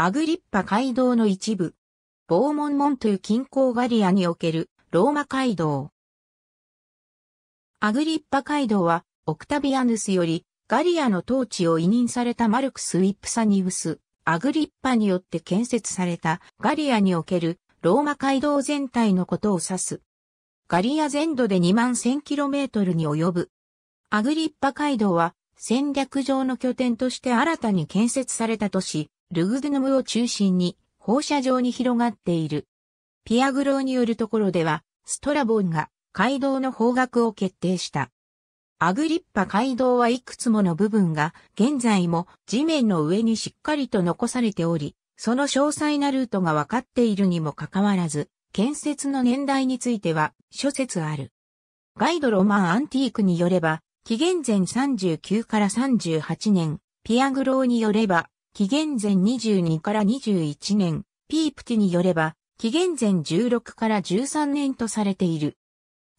アグリッパ街道の一部。ボーモンモンという近郊ガリアにおけるローマ街道。アグリッパ街道は、オクタビアヌスよりガリアの統治を委任されたマルクス・ウィップサニウス、アグリッパによって建設されたガリアにおけるローマ街道全体のことを指す。ガリア全土で2万 1000km に及ぶ。アグリッパ街道は戦略上の拠点として新たに建設された都市、ルグデヌムを中心に放射状に広がっている。ピアグローによるところでは、ストラボンが街道の方角を決定した。アグリッパ街道はいくつもの部分が現在も地面の上にしっかりと残されており、その詳細なルートが分かっているにもかかわらず、建設の年代については諸説ある。ガイドロマン・アンティークによれば、紀元前39から38年、ピアグローによれば、紀元前22から21年、ピープティによれば、紀元前16から13年とされている。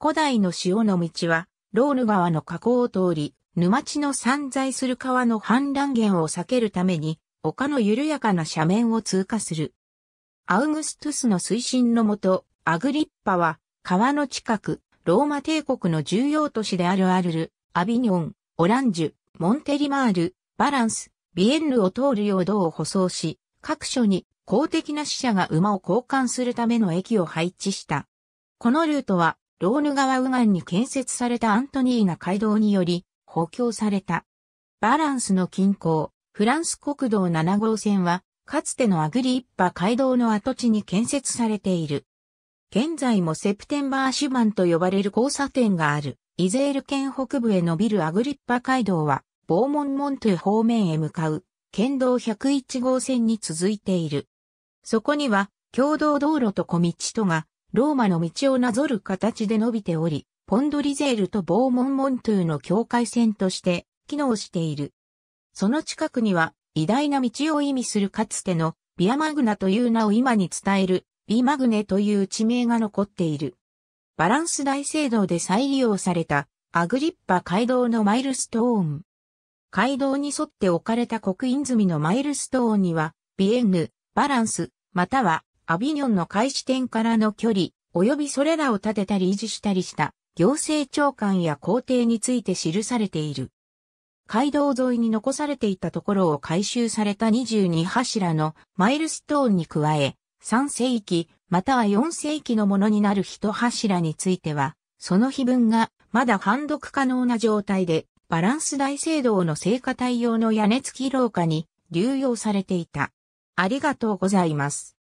古代の潮の道は、ローヌ川の河口を通り、沼地の散在する川の氾濫源を避けるために、丘の緩やかな斜面を通過する。アウグストゥスの推進のもと、アグリッパは、川の近く、ローマ帝国の重要都市であるアルル、アビニョン、オランジュ、モンテリマール、バランス、ビエンヌを通る用道を舗装し、各所に公的な死者が馬を交換するための駅を配置した。このルートは、ローヌ川右岸に建設されたアントニーナ街道により補強された。バランスの近郊、フランス国道7号線は、かつてのアグリッパ街道の跡地に建設されている。現在もセプテンバーシュマンと呼ばれる交差点がある、イゼール県北部へ伸びるアグリッパ街道は、ボーモンモントゥ方面へ向かう、県道101号線に続いている。そこには、共同道路と小道とが、ローマの道をなぞる形で伸びており、ポンドリゼールとボーモンモントゥの境界線として機能している。その近くには偉大な道を意味するかつてのビアマグナという名を今に伝えるビマグネという地名が残っている。バランス大聖堂で再利用されたアグリッパ街道のマイルストーン。街道に沿って置かれた刻印済みのマイルストーンには、ビエンヌ、バランス、またはアビニョンの開始点からの距離、及びそれらを立てたり維持したりした行政長官や皇帝について記されている。街道沿いに残されていたところを回収された22柱のマイルストーンに加え、3世紀または4世紀のものになる1柱については、その碑文がまだ判読可能な状態でバランス大聖堂の聖火対応の屋根付き廊下に流用されていた。ありがとうございます。